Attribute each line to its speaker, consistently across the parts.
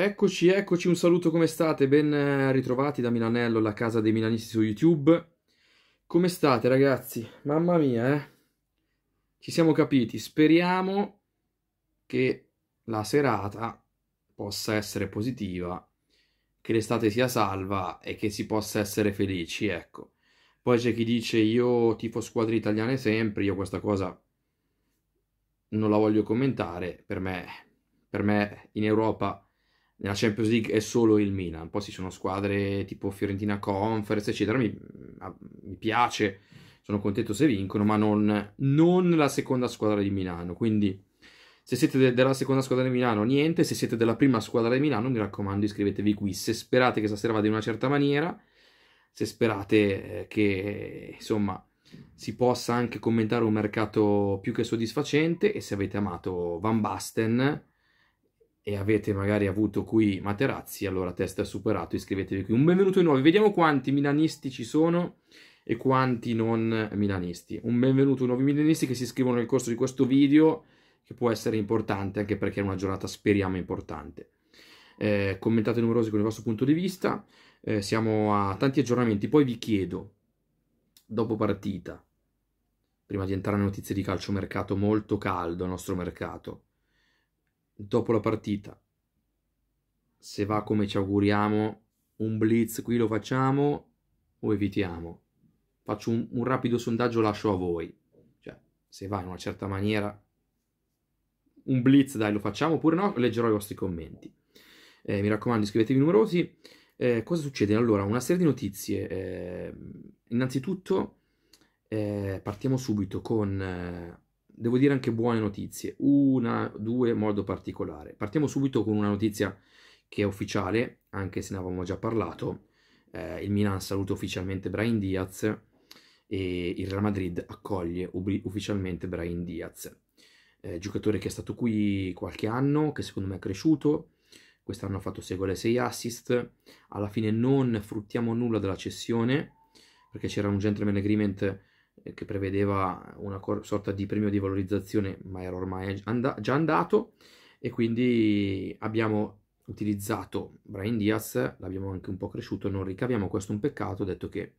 Speaker 1: Eccoci, eccoci, un saluto come state? Ben eh, ritrovati da Milanello, la casa dei milanisti su YouTube. Come state ragazzi? Mamma mia, eh? Ci siamo capiti, speriamo che la serata possa essere positiva, che l'estate sia salva e che si possa essere felici, ecco. Poi c'è chi dice io tifo squadre italiane sempre, io questa cosa non la voglio commentare, per me, per me in Europa nella Champions League è solo il Milan, poi ci sono squadre tipo Fiorentina Conference, eccetera, mi, mi piace, sono contento se vincono, ma non, non, la seconda squadra di Milano, quindi se siete de- della seconda squadra di Milano niente, se siete della prima squadra di Milano mi raccomando iscrivetevi qui, se sperate che stasera vada in una certa maniera, se sperate eh, che insomma si possa anche commentare un mercato più che soddisfacente e se avete amato Van Basten e avete magari avuto qui Materazzi, allora testa superato, iscrivetevi qui. Un benvenuto ai nuovi, vediamo quanti milanisti ci sono e quanti non milanisti. Un benvenuto ai nuovi milanisti che si iscrivono nel corso di questo video, che può essere importante anche perché è una giornata, speriamo, importante. Eh, commentate numerosi con il vostro punto di vista, eh, siamo a tanti aggiornamenti, poi vi chiedo, dopo partita, prima di entrare nelle notizie di calcio, mercato molto caldo, il nostro mercato, dopo la partita, se va come ci auguriamo, un blitz qui lo facciamo o evitiamo? Faccio un, un rapido sondaggio, lascio a voi. Cioè, se va in una certa maniera, un blitz dai lo facciamo oppure no, leggerò i vostri commenti. Eh, mi raccomando, iscrivetevi numerosi. Eh, cosa succede? Allora, una serie di notizie. Eh, innanzitutto, eh, partiamo subito con eh, devo dire anche buone notizie, una, due in modo particolare. Partiamo subito con una notizia che è ufficiale, anche se ne avevamo già parlato. Eh, il Milan saluta ufficialmente Brian Diaz e il Real Madrid accoglie ub- ufficialmente Brian Diaz, eh, giocatore che è stato qui qualche anno, che secondo me è cresciuto. Quest'anno ha fatto 6 gol e 6 assist. Alla fine non fruttiamo nulla della cessione perché c'era un gentleman agreement eh, che prevedeva una sorta di premio di valorizzazione, ma era ormai and già andato, e quindi abbiamo utilizzato Brian Diaz, l'abbiamo anche un po' cresciuto, non ricaviamo, questo è un peccato, detto che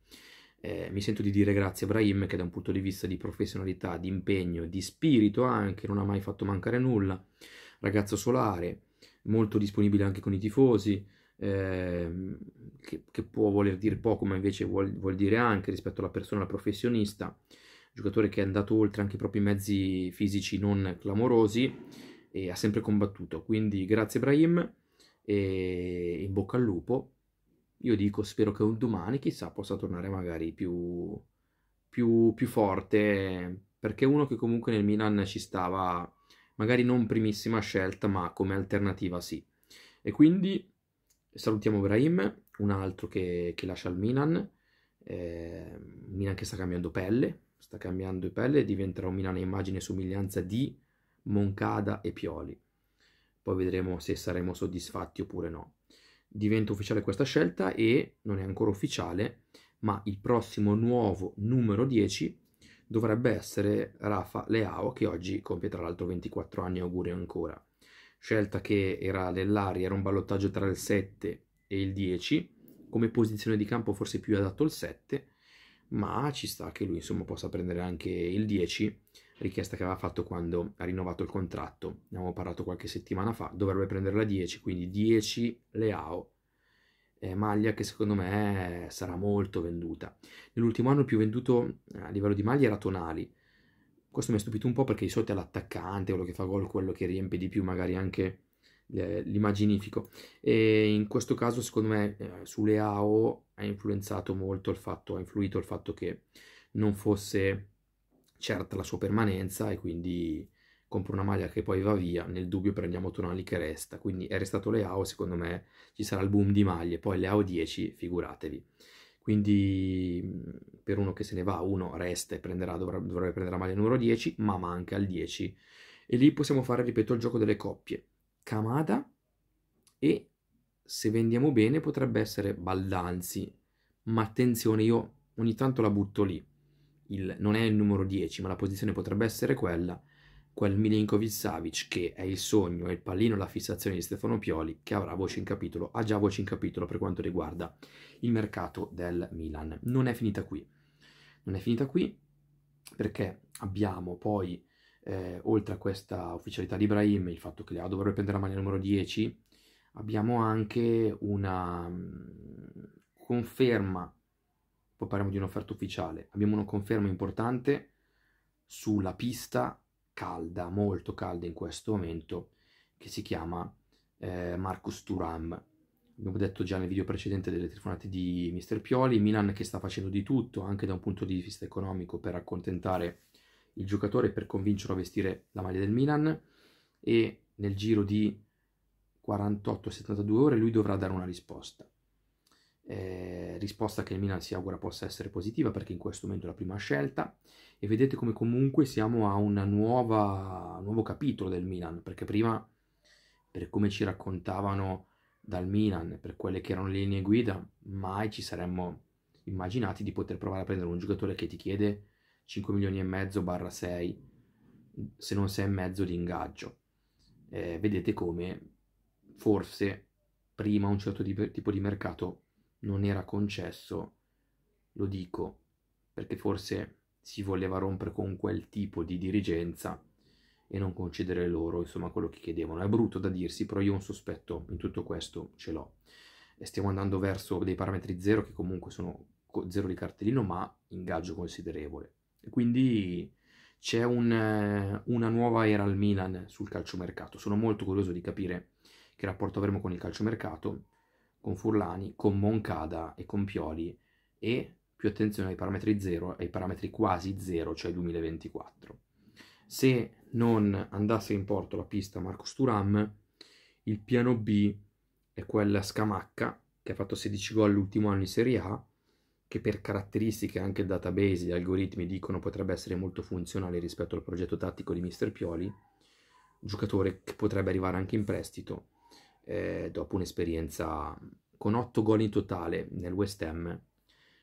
Speaker 1: eh, mi sento di dire grazie a Brahim che da un punto di vista di professionalità, di impegno, di spirito anche, non ha mai fatto mancare nulla, ragazzo solare, molto disponibile anche con i tifosi, Ehm, che, che, può voler dire poco, ma invece vuol, vuol dire anche rispetto alla persona, al professionista, giocatore che è andato oltre anche i propri mezzi fisici non clamorosi e ha sempre combattuto. Quindi grazie Brahim e in bocca al lupo. Io dico spero che un domani chissà possa tornare magari più, più, più forte, perché uno che comunque nel Milan ci stava, magari non primissima scelta, ma come alternativa sì. E quindi Salutiamo Brahim, un altro che, che lascia il Milan, eh, Milan che sta cambiando pelle, sta cambiando pelle diventerà un Milan a immagine e somiglianza di Moncada e Pioli. Poi vedremo se saremo soddisfatti oppure no. Diventa ufficiale questa scelta e non è ancora ufficiale, ma il prossimo nuovo numero 10 dovrebbe essere Rafa Leao che oggi compie tra l'altro 24 anni, auguri ancora scelta che era nell'aria, era un ballottaggio tra il 7 e il 10, come posizione di campo forse più adatto il 7, ma ci sta che lui insomma possa prendere anche il 10, richiesta che aveva fatto quando ha rinnovato il contratto, ne abbiamo parlato qualche settimana fa, dovrebbe prendere la 10, quindi 10 Leao, eh, maglia che secondo me sarà molto venduta. Nell'ultimo anno il più venduto eh, a livello di maglia era Tonali, questo mi ha stupito un po' perché di solito è l'attaccante, quello che fa gol, quello che riempie di più magari anche l'immaginifico. E in questo caso, secondo me, eh, sulle AO ha influenzato molto il fatto, ha influito il fatto che non fosse certa la sua permanenza e quindi compro una maglia che poi va via, nel dubbio prendiamo Tonali che resta. Quindi è restato le AO, secondo me ci sarà il boom di maglie, poi le AO 10, figuratevi quindi mhmm, per uno che se ne va uno resta e prenderà, dovrebbe, dovrebbe prendere la maglia numero 10 ma manca il 10 e lì possiamo fare ripeto il gioco delle coppie Kamada e se vendiamo bene potrebbe essere Baldanzi ma attenzione io ogni tanto la butto lì il, non è il numero 10 ma la posizione potrebbe essere quella quel Milinkovic Savic che è il sogno e il pallino la fissazione di Stefano Pioli che avrà voce in capitolo, ha già voce in capitolo per quanto riguarda il mercato del Milan. Non è finita qui. Non è finita qui perché abbiamo poi eh, oltre a questa ufficialità di Ibrahim, il fatto che Leo dovrebbe prendere la maglia numero 10, abbiamo anche una mm, conferma, poi parliamo di un'offerta ufficiale, abbiamo una conferma importante sulla pista calda, molto calda in questo momento, che si chiama eh, Marcus Turam. Abbiamo detto già nel video precedente delle telefonate di Mister Pioli, Milan che sta facendo di tutto, anche da un punto di vista economico, per accontentare il giocatore, per convincerlo a vestire la maglia del Milan, e nel giro di 48-72 ore lui dovrà dare una risposta. Eh, risposta che il Milan si augura possa essere positiva perché in questo momento è la prima scelta e vedete come comunque siamo a nuova, un nuovo capitolo del Milan perché prima per come ci raccontavano dal Milan per quelle che erano le linee guida mai ci saremmo immaginati di poter provare a prendere un giocatore che ti chiede 5 milioni e mezzo barra 6 se non 6 e mezzo di ingaggio eh, vedete come forse prima un certo tipo di mercato non era concesso, lo dico perché forse si voleva rompere con quel tipo di dirigenza e non concedere loro insomma quello che chiedevano. È brutto da dirsi, però io un sospetto in tutto questo ce l'ho. E stiamo andando verso dei parametri zero che comunque sono zero di cartellino, ma ingaggio considerevole. quindi c'è un, eh, una nuova era al Milan sul calciomercato. Sono molto curioso di capire che rapporto avremo con il calciomercato con Furlani, con Moncada e con Pioli e più attenzione ai parametri 0 ai parametri quasi 0, cioè 2024. Se non andasse in porto la pista Marcos Turam, il piano B è quella Scamacca che ha fatto 16 gol l'ultimo anno in Serie A, che per caratteristiche anche il database, gli algoritmi dicono potrebbe essere molto funzionale rispetto al progetto tattico di Mister Pioli, giocatore che potrebbe arrivare anche in prestito eh, dopo un'esperienza con 8 gol in totale nel West Ham,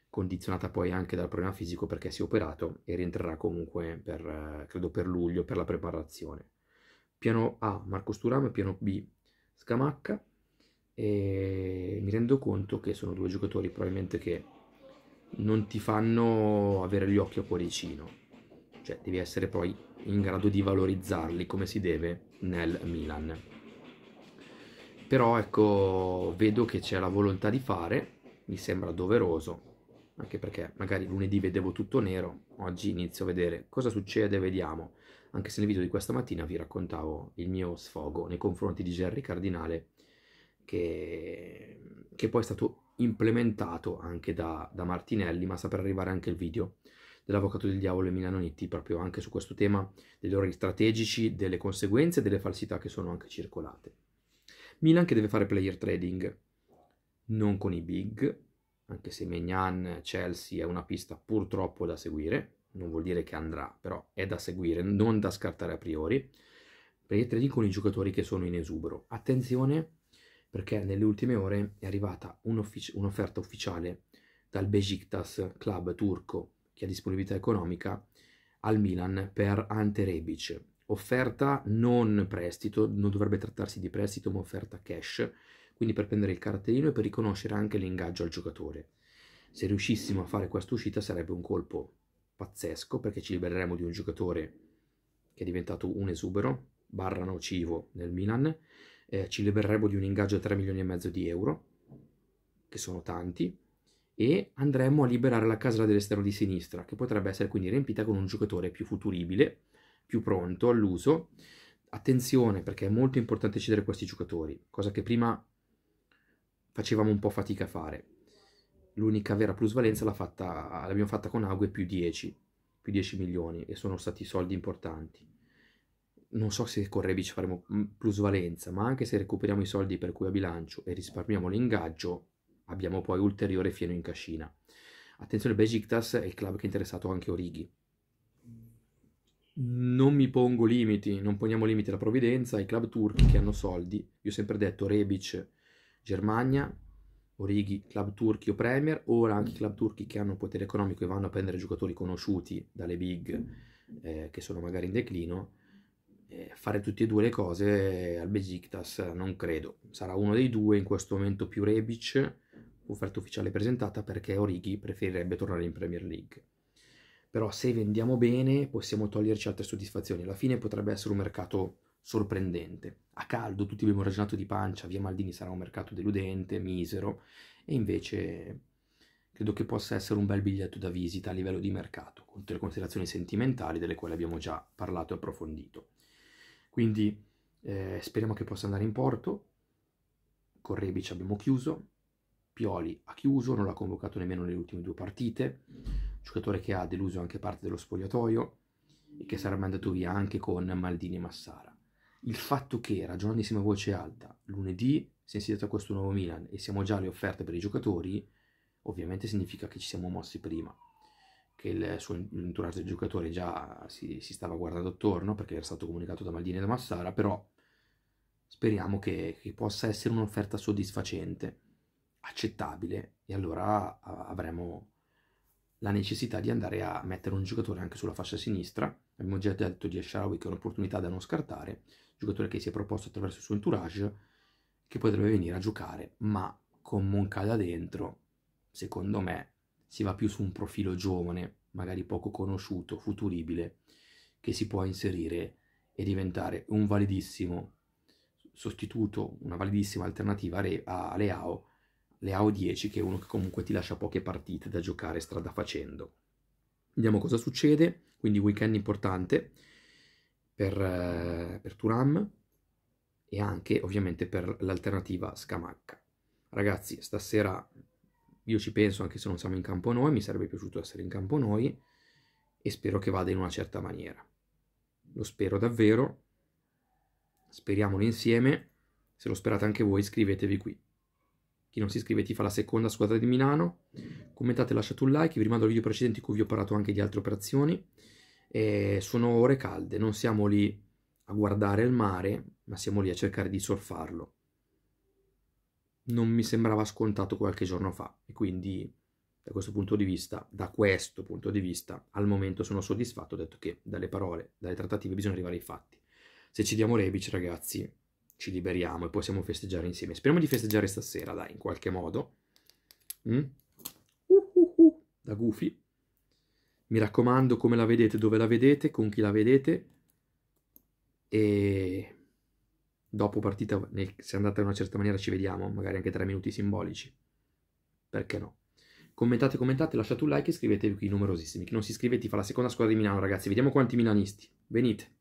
Speaker 1: condizionata poi anche dal problema fisico perché si è operato e rientrerà comunque per, eh, credo per luglio per la preparazione. Piano A Marco Sturam, piano B Scamacca e mi rendo conto che sono due giocatori probabilmente che non ti fanno avere gli occhi a cuoricino, cioè devi essere poi in grado di valorizzarli come si deve nel Milan però ecco vedo che c'è la volontà di fare mi sembra doveroso anche perché magari lunedì vedevo tutto nero oggi inizio a vedere cosa succede vediamo anche se nel video di questa mattina vi raccontavo il mio sfogo nei confronti di Gerry Cardinale che, che poi è stato implementato anche da, da Martinelli ma sta per arrivare anche il video dell'avvocato del diavolo Emiliano Nitti proprio anche su questo tema degli orari strategici, delle conseguenze e delle falsità che sono anche circolate. Milan che deve fare player trading, non con i big, anche se Megnan Chelsea è una pista purtroppo da seguire, non vuol dire che andrà, però è da seguire, non da scartare a priori. Player trading con i giocatori che sono in esubero. Attenzione perché nelle ultime ore è arrivata un'offic- un'offerta ufficiale dal Besiktas, club turco che ha disponibilità economica, al Milan per Ante Rebic, offerta non prestito, non dovrebbe trattarsi di prestito ma offerta cash, quindi per prendere il cartellino e per riconoscere anche l'ingaggio al giocatore. Se riuscissimo a fare questa uscita sarebbe un colpo pazzesco perché ci libereremo di un giocatore che è diventato un esubero, barra nocivo nel Milan, eh, ci libereremo di un ingaggio a 3 milioni e mezzo di euro, che sono tanti, e andremo a liberare la casella dell'esterno di sinistra, che potrebbe essere quindi riempita con un giocatore più futuribile, più pronto all'uso. Attenzione perché è molto importante cedere questi giocatori, cosa che prima facevamo un po' fatica a fare. L'unica vera plusvalenza fatta, l'abbiamo fatta con Ague più 10, più 10 milioni e sono stati soldi importanti. Non so se con Rebic faremo mm, plusvalenza, ma anche se recuperiamo i soldi per cui a bilancio e risparmiamo l'ingaggio, abbiamo poi ulteriore fieno in cascina. Attenzione, Besiktas è il club che è interessato anche Origi, non mi pongo limiti, non poniamo limiti alla provvidenza, ai club turchi che hanno soldi, io ho sempre detto Rebic, Germania, Orighi, club turchi o Premier, ora anche i club turchi che hanno potere economico e vanno a prendere giocatori conosciuti dalle big mm. eh, che sono magari in declino, eh, fare tutte e due le cose al Besiktas non credo, sarà uno dei due in questo momento più Rebic, offerta ufficiale presentata perché Orighi preferirebbe tornare in Premier League però se vendiamo bene possiamo toglierci altre soddisfazioni. Alla fine potrebbe essere un mercato sorprendente. A caldo tutti abbiamo ragionato di pancia, via Maldini sarà un mercato deludente, misero, e invece credo che possa essere un bel biglietto da visita a livello di mercato, con tutte le considerazioni sentimentali delle quali abbiamo già parlato e approfondito. Quindi eh, speriamo che possa andare in porto. Con Rebic abbiamo chiuso, Pioli ha chiuso, non l'ha convocato nemmeno nelle ultime due partite giocatore che ha deluso anche parte dello spogliatoio e che sarebbe andato via anche con Maldini e Massara. Il fatto che, ragionando a voce alta, lunedì si è insediato a questo nuovo Milan e siamo già alle offerte per i giocatori, ovviamente significa che ci siamo mossi prima, che il suo entourage del giocatore già si, si stava guardando attorno perché era stato comunicato da Maldini e da Massara, però speriamo che, che possa essere un'offerta soddisfacente, accettabile e allora avremo la necessità di andare a mettere un giocatore anche sulla fascia sinistra. Abbiamo già detto di Asharawi che è un'opportunità da non scartare, giocatore che si è proposto attraverso il suo entourage, che potrebbe venire a giocare, ma con Moncada dentro, secondo me, si va più su un profilo giovane, magari poco conosciuto, futuribile, che si può inserire e diventare un validissimo sostituto, una validissima alternativa a Leao le AO10 che è uno che comunque ti lascia poche partite da giocare strada facendo. Vediamo cosa succede, quindi weekend importante per, eh, per Turam e anche ovviamente per l'alternativa Scamacca. Ragazzi, stasera io ci penso anche se non siamo in campo noi, mi sarebbe piaciuto essere in campo noi e spero che vada in una certa maniera. Lo spero davvero, speriamolo insieme, se lo sperate anche voi scrivetevi qui chi non si iscrive ti fa la seconda squadra di Milano, commentate, lasciate un like, vi rimando al video precedente in cui vi ho parlato anche di altre operazioni, e sono ore calde, non siamo lì a guardare il mare, ma siamo lì a cercare di surfarlo. Non mi sembrava scontato qualche giorno fa e quindi da questo punto di vista, da questo punto di vista, al momento sono soddisfatto, detto che dalle parole, dalle trattative bisogna arrivare ai fatti. Se ci diamo rebic, ragazzi, ci liberiamo e possiamo festeggiare insieme. Speriamo di festeggiare stasera, dai, in qualche modo. Mm? Uh, uh, uh, da gufi. Mi raccomando, come la vedete, dove la vedete, con chi la vedete. E dopo partita, se andate in una certa maniera, ci vediamo, magari anche tre minuti simbolici. Perché no? Commentate, commentate, lasciate un like e iscrivetevi qui numerosissimi. Chi non si iscrive ti fa la seconda squadra di Milano, ragazzi. Vediamo quanti milanisti. Venite.